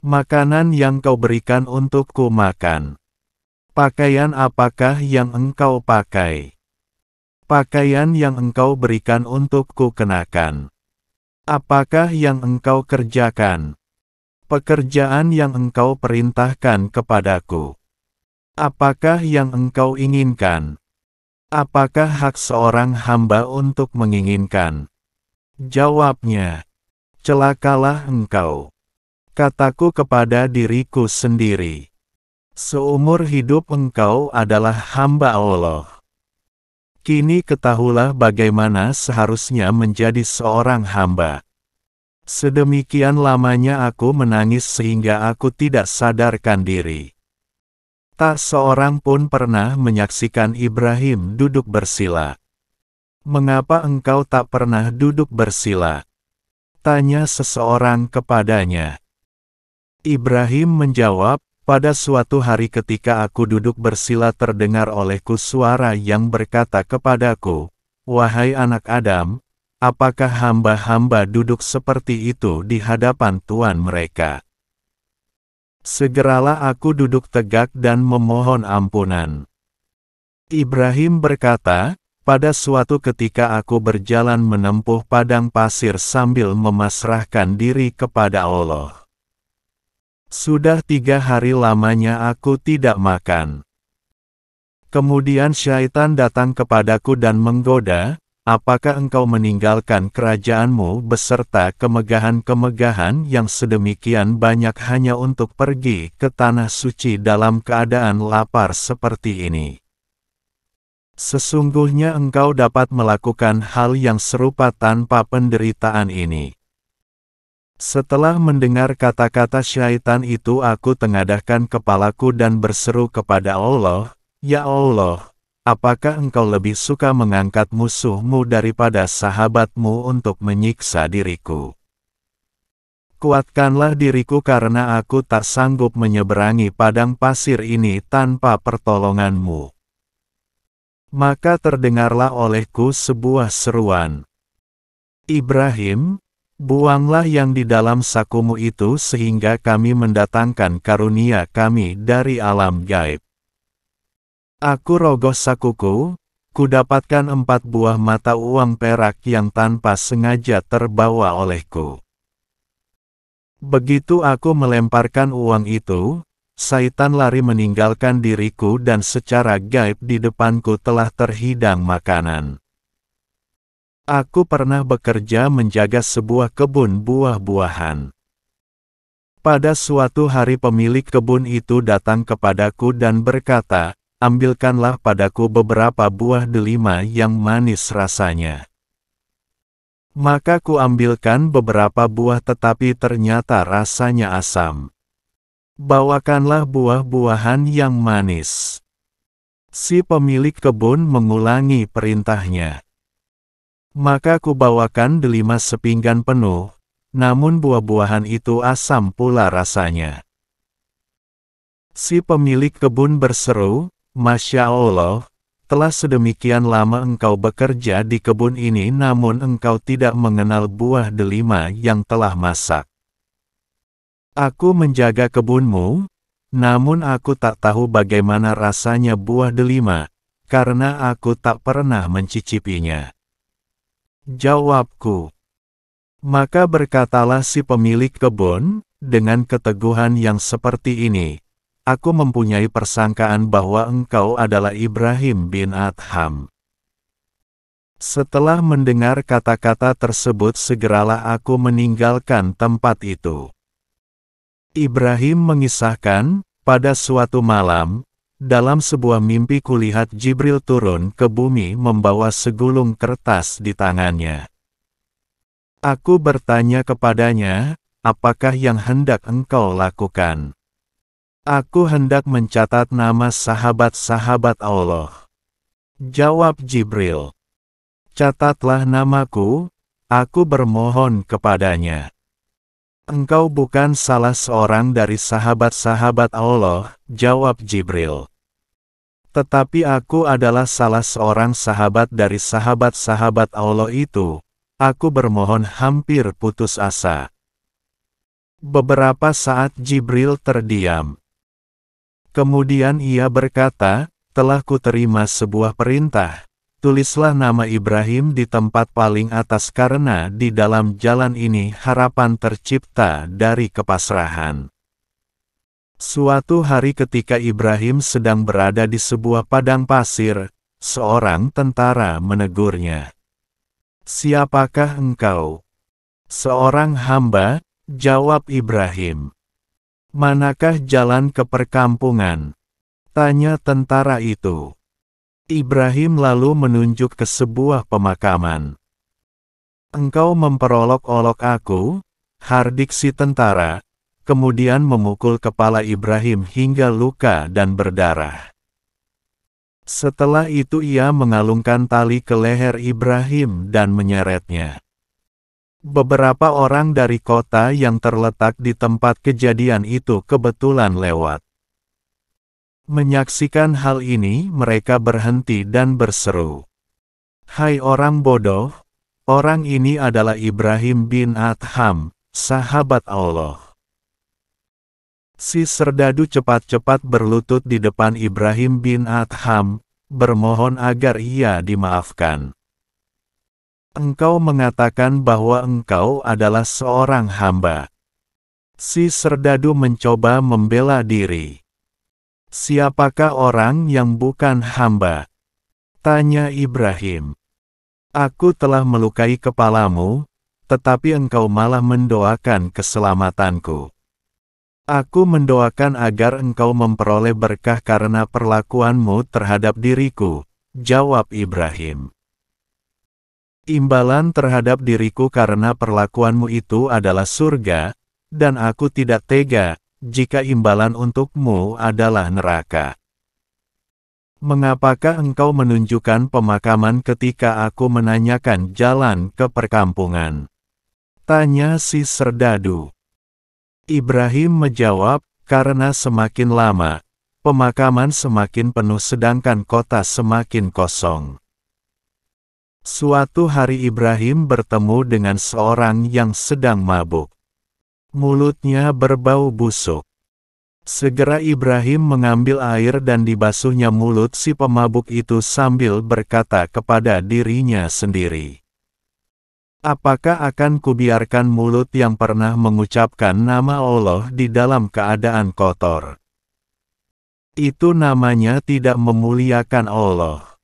Speaker 1: Makanan yang kau berikan untukku makan. Pakaian apakah yang engkau pakai? Pakaian yang engkau berikan untukku kenakan. Apakah yang engkau kerjakan? Pekerjaan yang engkau perintahkan kepadaku. Apakah yang engkau inginkan? Apakah hak seorang hamba untuk menginginkan? Jawabnya, celakalah engkau kataku kepada diriku sendiri. Seumur hidup engkau adalah hamba Allah. Kini ketahulah bagaimana seharusnya menjadi seorang hamba. Sedemikian lamanya aku menangis sehingga aku tidak sadarkan diri. Tak seorang pun pernah menyaksikan Ibrahim duduk bersila. Mengapa engkau tak pernah duduk bersila? Tanya seseorang kepadanya. Ibrahim menjawab, pada suatu hari ketika aku duduk bersila terdengar olehku suara yang berkata kepadaku, Wahai anak Adam, apakah hamba-hamba duduk seperti itu di hadapan Tuhan mereka? Segeralah aku duduk tegak dan memohon ampunan. Ibrahim berkata, pada suatu ketika aku berjalan menempuh padang pasir sambil memasrahkan diri kepada Allah. Sudah tiga hari lamanya aku tidak makan. Kemudian syaitan datang kepadaku dan menggoda, apakah engkau meninggalkan kerajaanmu beserta kemegahan-kemegahan yang sedemikian banyak hanya untuk pergi ke tanah suci dalam keadaan lapar seperti ini? Sesungguhnya engkau dapat melakukan hal yang serupa tanpa penderitaan ini. Setelah mendengar kata-kata syaitan itu aku tengadahkan kepalaku dan berseru kepada Allah, Ya Allah, apakah engkau lebih suka mengangkat musuhmu daripada sahabatmu untuk menyiksa diriku? Kuatkanlah diriku karena aku tak sanggup menyeberangi padang pasir ini tanpa pertolonganmu. Maka terdengarlah olehku sebuah seruan. Ibrahim, Buanglah yang di dalam sakumu itu sehingga kami mendatangkan karunia kami dari alam gaib. Aku rogoh sakuku, ku dapatkan empat buah mata uang perak yang tanpa sengaja terbawa olehku. Begitu aku melemparkan uang itu, Saitan lari meninggalkan diriku dan secara gaib di depanku telah terhidang makanan. Aku pernah bekerja menjaga sebuah kebun buah-buahan. Pada suatu hari pemilik kebun itu datang kepadaku dan berkata, Ambilkanlah padaku beberapa buah delima yang manis rasanya. Maka ku ambilkan beberapa buah tetapi ternyata rasanya asam. Bawakanlah buah-buahan yang manis. Si pemilik kebun mengulangi perintahnya. Maka bawakan delima sepinggan penuh, namun buah-buahan itu asam pula rasanya. Si pemilik kebun berseru, Masya Allah, telah sedemikian lama engkau bekerja di kebun ini namun engkau tidak mengenal buah delima yang telah masak. Aku menjaga kebunmu, namun aku tak tahu bagaimana rasanya buah delima, karena aku tak pernah mencicipinya. Jawabku. Maka berkatalah si pemilik kebun, dengan keteguhan yang seperti ini, aku mempunyai persangkaan bahwa engkau adalah Ibrahim bin Adham. Setelah mendengar kata-kata tersebut segeralah aku meninggalkan tempat itu. Ibrahim mengisahkan, pada suatu malam, dalam sebuah mimpi kulihat Jibril turun ke bumi membawa segulung kertas di tangannya. Aku bertanya kepadanya, apakah yang hendak engkau lakukan? Aku hendak mencatat nama sahabat-sahabat Allah. Jawab Jibril. Catatlah namaku, aku bermohon kepadanya. Engkau bukan salah seorang dari sahabat-sahabat Allah, jawab Jibril. Tetapi aku adalah salah seorang sahabat dari sahabat-sahabat Allah itu. Aku bermohon hampir putus asa. Beberapa saat Jibril terdiam. Kemudian ia berkata, telah terima sebuah perintah, Tulislah nama Ibrahim di tempat paling atas karena di dalam jalan ini harapan tercipta dari kepasrahan. Suatu hari ketika Ibrahim sedang berada di sebuah padang pasir, seorang tentara menegurnya. Siapakah engkau? Seorang hamba, jawab Ibrahim. Manakah jalan ke perkampungan? Tanya tentara itu. Ibrahim lalu menunjuk ke sebuah pemakaman. Engkau memperolok-olok aku, hardik si tentara, kemudian memukul kepala Ibrahim hingga luka dan berdarah. Setelah itu ia mengalungkan tali ke leher Ibrahim dan menyeretnya. Beberapa orang dari kota yang terletak di tempat kejadian itu kebetulan lewat. Menyaksikan hal ini mereka berhenti dan berseru. Hai orang bodoh, orang ini adalah Ibrahim bin Adham, sahabat Allah. Si serdadu cepat-cepat berlutut di depan Ibrahim bin Adham, bermohon agar ia dimaafkan. Engkau mengatakan bahwa engkau adalah seorang hamba. Si serdadu mencoba membela diri. Siapakah orang yang bukan hamba? Tanya Ibrahim. Aku telah melukai kepalamu, tetapi engkau malah mendoakan keselamatanku. Aku mendoakan agar engkau memperoleh berkah karena perlakuanmu terhadap diriku, jawab Ibrahim. Imbalan terhadap diriku karena perlakuanmu itu adalah surga, dan aku tidak tega jika imbalan untukmu adalah neraka. Mengapakah engkau menunjukkan pemakaman ketika aku menanyakan jalan ke perkampungan? Tanya si serdadu. Ibrahim menjawab, karena semakin lama, pemakaman semakin penuh sedangkan kota semakin kosong. Suatu hari Ibrahim bertemu dengan seorang yang sedang mabuk mulutnya berbau busuk. Segera Ibrahim mengambil air dan dibasuhnya mulut si pemabuk itu sambil berkata kepada dirinya sendiri. Apakah akan kubiarkan mulut yang pernah mengucapkan nama Allah di dalam keadaan kotor? Itu namanya tidak memuliakan Allah.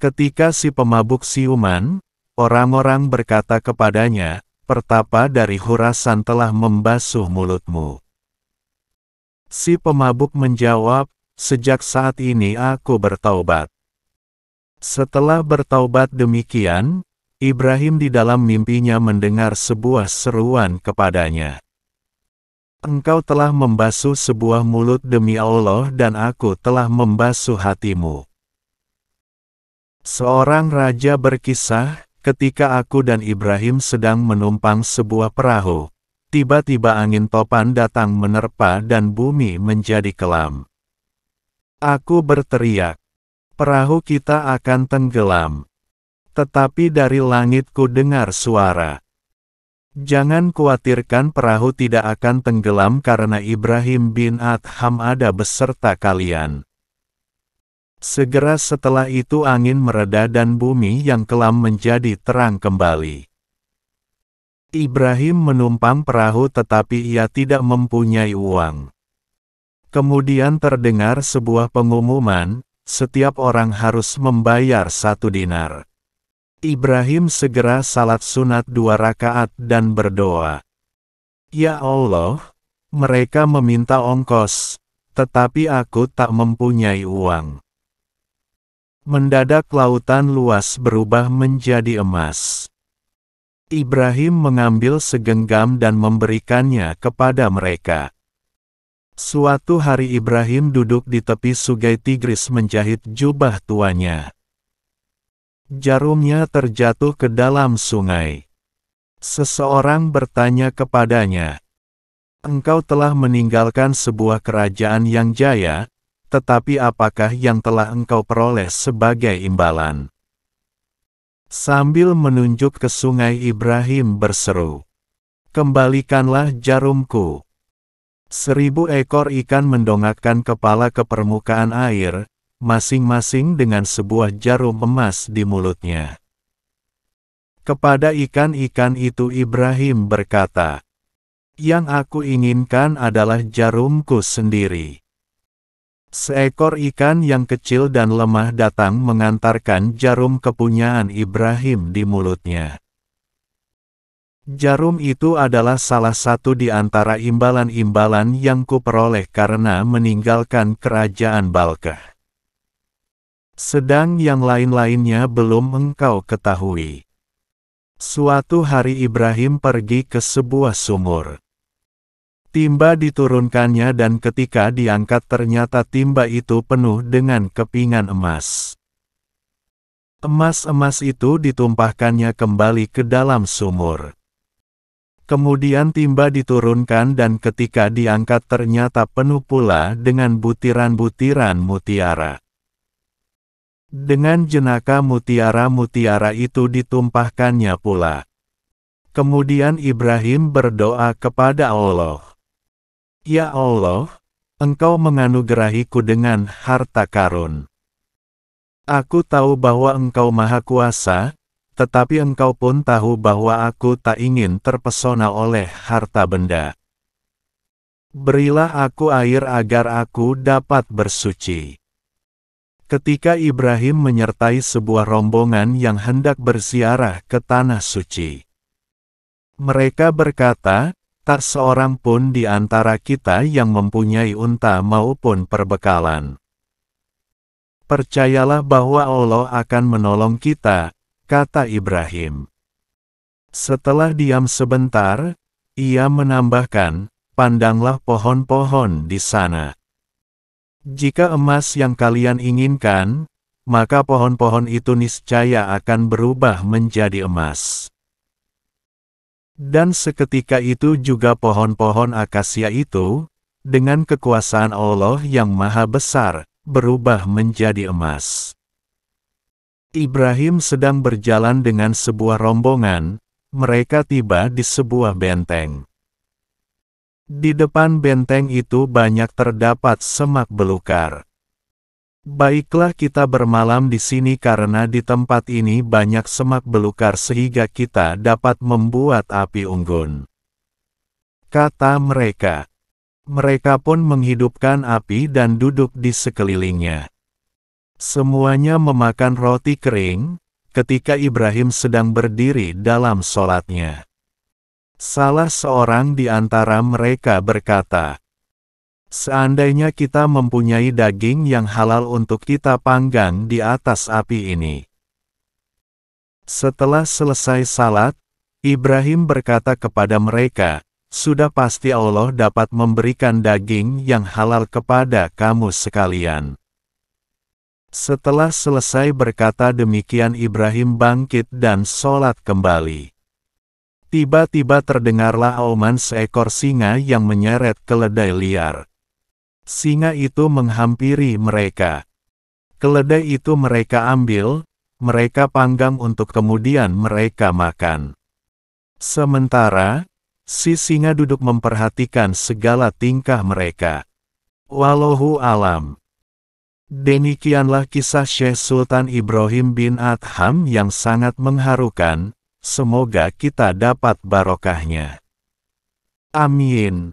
Speaker 1: Ketika si pemabuk siuman, orang-orang berkata kepadanya, pertapa dari hurasan telah membasuh mulutmu. Si pemabuk menjawab, sejak saat ini aku bertaubat. Setelah bertaubat demikian, Ibrahim di dalam mimpinya mendengar sebuah seruan kepadanya. Engkau telah membasuh sebuah mulut demi Allah dan aku telah membasuh hatimu. Seorang raja berkisah, Ketika aku dan Ibrahim sedang menumpang sebuah perahu, tiba-tiba angin topan datang menerpa dan bumi menjadi kelam. Aku berteriak, perahu kita akan tenggelam. Tetapi dari langit ku dengar suara. Jangan khawatirkan perahu tidak akan tenggelam karena Ibrahim bin Adham ada beserta kalian. Segera setelah itu angin mereda dan bumi yang kelam menjadi terang kembali. Ibrahim menumpang perahu tetapi ia tidak mempunyai uang. Kemudian terdengar sebuah pengumuman, setiap orang harus membayar satu dinar. Ibrahim segera salat sunat dua rakaat dan berdoa. Ya Allah, mereka meminta ongkos, tetapi aku tak mempunyai uang. Mendadak lautan luas berubah menjadi emas. Ibrahim mengambil segenggam dan memberikannya kepada mereka. Suatu hari Ibrahim duduk di tepi sungai Tigris menjahit jubah tuanya. Jarumnya terjatuh ke dalam sungai. Seseorang bertanya kepadanya, Engkau telah meninggalkan sebuah kerajaan yang jaya, tetapi apakah yang telah engkau peroleh sebagai imbalan? Sambil menunjuk ke sungai Ibrahim berseru, Kembalikanlah jarumku. Seribu ekor ikan mendongakkan kepala ke permukaan air, masing-masing dengan sebuah jarum emas di mulutnya. Kepada ikan-ikan itu Ibrahim berkata, Yang aku inginkan adalah jarumku sendiri. Seekor ikan yang kecil dan lemah datang mengantarkan jarum kepunyaan Ibrahim di mulutnya. Jarum itu adalah salah satu di antara imbalan-imbalan yang kuperoleh karena meninggalkan kerajaan Balkah. Sedang yang lain-lainnya belum engkau ketahui. Suatu hari Ibrahim pergi ke sebuah sumur. Timba diturunkannya dan ketika diangkat ternyata timba itu penuh dengan kepingan emas. Emas-emas itu ditumpahkannya kembali ke dalam sumur. Kemudian timba diturunkan dan ketika diangkat ternyata penuh pula dengan butiran-butiran mutiara. Dengan jenaka mutiara-mutiara itu ditumpahkannya pula. Kemudian Ibrahim berdoa kepada Allah. Ya Allah, Engkau menganugerahiku dengan harta karun. Aku tahu bahwa Engkau Maha Kuasa, tetapi Engkau pun tahu bahwa aku tak ingin terpesona oleh harta benda. Berilah aku air agar aku dapat bersuci. Ketika Ibrahim menyertai sebuah rombongan yang hendak bersiarah ke tanah suci, mereka berkata, tak seorang pun di antara kita yang mempunyai unta maupun perbekalan. Percayalah bahwa Allah akan menolong kita, kata Ibrahim. Setelah diam sebentar, ia menambahkan, pandanglah pohon-pohon di sana. Jika emas yang kalian inginkan, maka pohon-pohon itu niscaya akan berubah menjadi emas. Dan seketika itu juga pohon-pohon akasia itu, dengan kekuasaan Allah yang maha besar, berubah menjadi emas. Ibrahim sedang berjalan dengan sebuah rombongan, mereka tiba di sebuah benteng. Di depan benteng itu banyak terdapat semak belukar. Baiklah kita bermalam di sini karena di tempat ini banyak semak belukar sehingga kita dapat membuat api unggun. Kata mereka. Mereka pun menghidupkan api dan duduk di sekelilingnya. Semuanya memakan roti kering, ketika Ibrahim sedang berdiri dalam solatnya. Salah seorang di antara mereka berkata, Seandainya kita mempunyai daging yang halal untuk kita panggang di atas api ini. Setelah selesai salat, Ibrahim berkata kepada mereka, sudah pasti Allah dapat memberikan daging yang halal kepada kamu sekalian. Setelah selesai berkata demikian Ibrahim bangkit dan sholat kembali. Tiba-tiba terdengarlah auman seekor singa yang menyeret keledai liar. Singa itu menghampiri mereka. Keledai itu mereka ambil, mereka panggang untuk kemudian mereka makan. Sementara, si singa duduk memperhatikan segala tingkah mereka. Walohu alam. Demikianlah kisah Syekh Sultan Ibrahim bin Adham yang sangat mengharukan, semoga kita dapat barokahnya. Amin.